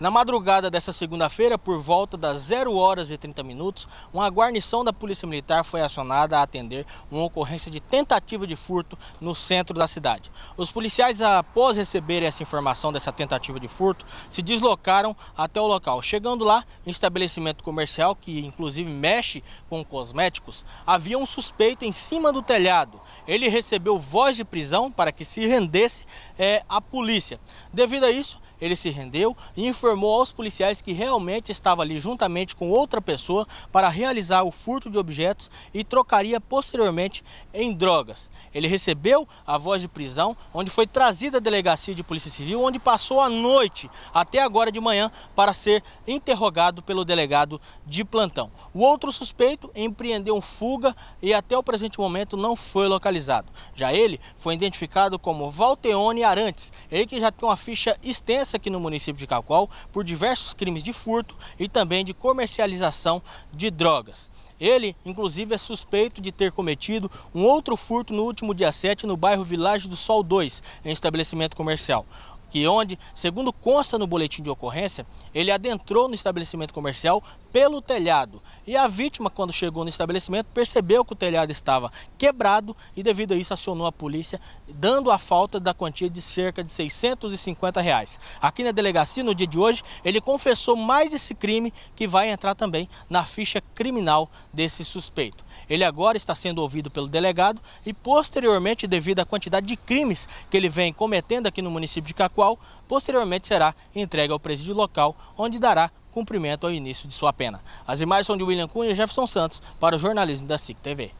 Na madrugada dessa segunda-feira, por volta das 0 horas e 30 minutos, uma guarnição da Polícia Militar foi acionada a atender uma ocorrência de tentativa de furto no centro da cidade. Os policiais, após receberem essa informação dessa tentativa de furto, se deslocaram até o local. Chegando lá, em estabelecimento comercial, que inclusive mexe com cosméticos, havia um suspeito em cima do telhado. Ele recebeu voz de prisão para que se rendesse é, à polícia. Devido a isso, ele se rendeu e informou aos policiais que realmente estava ali juntamente com outra pessoa para realizar o furto de objetos e trocaria posteriormente em drogas. Ele recebeu a voz de prisão, onde foi trazida à delegacia de Polícia Civil, onde passou a noite até agora de manhã para ser interrogado pelo delegado de plantão. O outro suspeito empreendeu fuga e até o presente momento não foi localizado. Já ele foi identificado como Valteone Arantes, ele que já tem uma ficha extensa aqui no município de Calcol por diversos crimes de furto e também de comercialização de drogas. Ele, inclusive, é suspeito de ter cometido um outro furto no último dia 7 no bairro Vilagem do Sol 2, em estabelecimento comercial que onde, segundo consta no boletim de ocorrência, ele adentrou no estabelecimento comercial pelo telhado. E a vítima, quando chegou no estabelecimento, percebeu que o telhado estava quebrado e, devido a isso, acionou a polícia, dando a falta da quantia de cerca de 650 reais. Aqui na delegacia, no dia de hoje, ele confessou mais esse crime que vai entrar também na ficha criminal desse suspeito. Ele agora está sendo ouvido pelo delegado e, posteriormente, devido à quantidade de crimes que ele vem cometendo aqui no município de Cacu qual posteriormente será entregue ao presídio local, onde dará cumprimento ao início de sua pena. As imagens são de William Cunha e Jefferson Santos para o jornalismo da SIC TV.